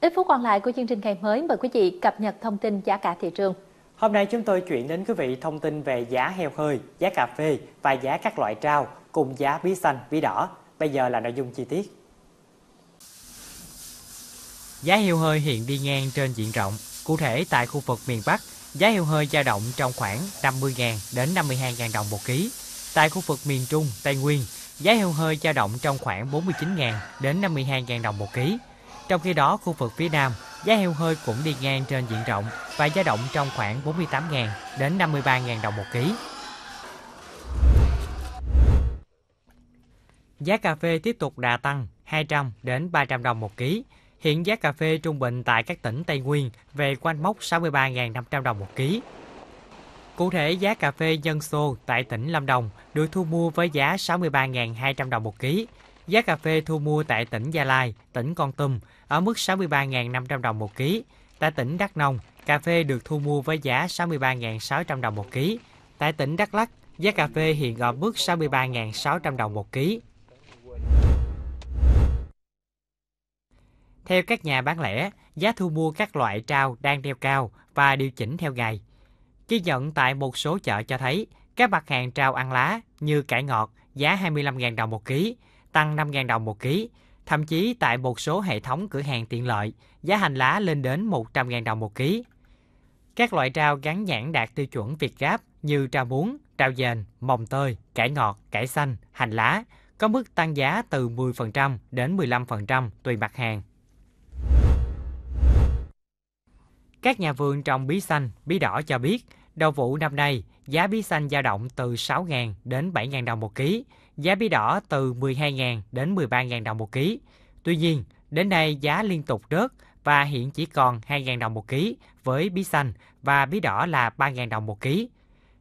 Ít phút còn lại của chương trình ngày mới mời quý vị cập nhật thông tin giá cả thị trường. Hôm nay chúng tôi chuyển đến quý vị thông tin về giá heo hơi, giá cà phê và giá các loại trao cùng giá bí xanh, bí đỏ. Bây giờ là nội dung chi tiết. Giá heo hơi hiện đi ngang trên diện rộng. Cụ thể tại khu vực miền Bắc, giá heo hơi dao động trong khoảng 50.000 đến 52.000 đồng một ký. Tại khu vực miền Trung, Tây Nguyên, giá heo hơi dao động trong khoảng 49.000 đến 52.000 đồng một ký. Trong khi đó, khu vực phía Nam, giá heo hơi cũng đi ngang trên diện rộng và dao động trong khoảng 48.000 đến 53.000 đồng một ký. Giá cà phê tiếp tục đà tăng 200 đến 300 đồng một ký. Hiện giá cà phê trung bình tại các tỉnh Tây Nguyên về quanh mốc 63.500 đồng một ký. Cụ thể, giá cà phê dân xô tại tỉnh Lâm Đồng được thu mua với giá 63.200 đồng một ký, Giá cà phê thu mua tại tỉnh Gia Lai, tỉnh Con Tum ở mức 63.500 đồng một ký. Tại tỉnh Đắk Nông, cà phê được thu mua với giá 63.600 đồng một ký. Tại tỉnh Đắk Lắk, giá cà phê hiện ở mức 63.600 đồng một ký. Theo các nhà bán lẻ, giá thu mua các loại trao đang đeo cao và điều chỉnh theo ngày. Ghi nhận tại một số chợ cho thấy, các mặt hàng trao ăn lá như cải ngọt giá 25.000 đồng một ký, tăng 5.000 đồng một ký. Thậm chí tại một số hệ thống cửa hàng tiện lợi, giá hành lá lên đến 100.000 đồng một ký. Các loại rau gắn nhãn đạt tiêu chuẩn Việt Gáp như rau muống, rau dền, mồng tơi, cải ngọt, cải xanh, hành lá có mức tăng giá từ 10% đến 15% tùy mặt hàng. Các nhà vườn trồng bí xanh, bí đỏ cho biết – Đầu vụ năm nay, giá bí xanh dao động từ 6.000 đến 7.000 đồng một ký, giá bí đỏ từ 12.000 đến 13.000 đồng một ký. Tuy nhiên, đến nay giá liên tục rớt và hiện chỉ còn 2.000 đồng một ký với bí xanh và bí đỏ là 3.000 đồng một ký.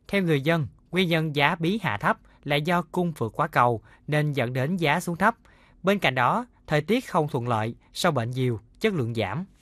Theo người dân, nguyên nhân giá bí hạ thấp là do cung vượt quá cầu nên dẫn đến giá xuống thấp. Bên cạnh đó, thời tiết không thuận lợi, sâu bệnh nhiều, chất lượng giảm.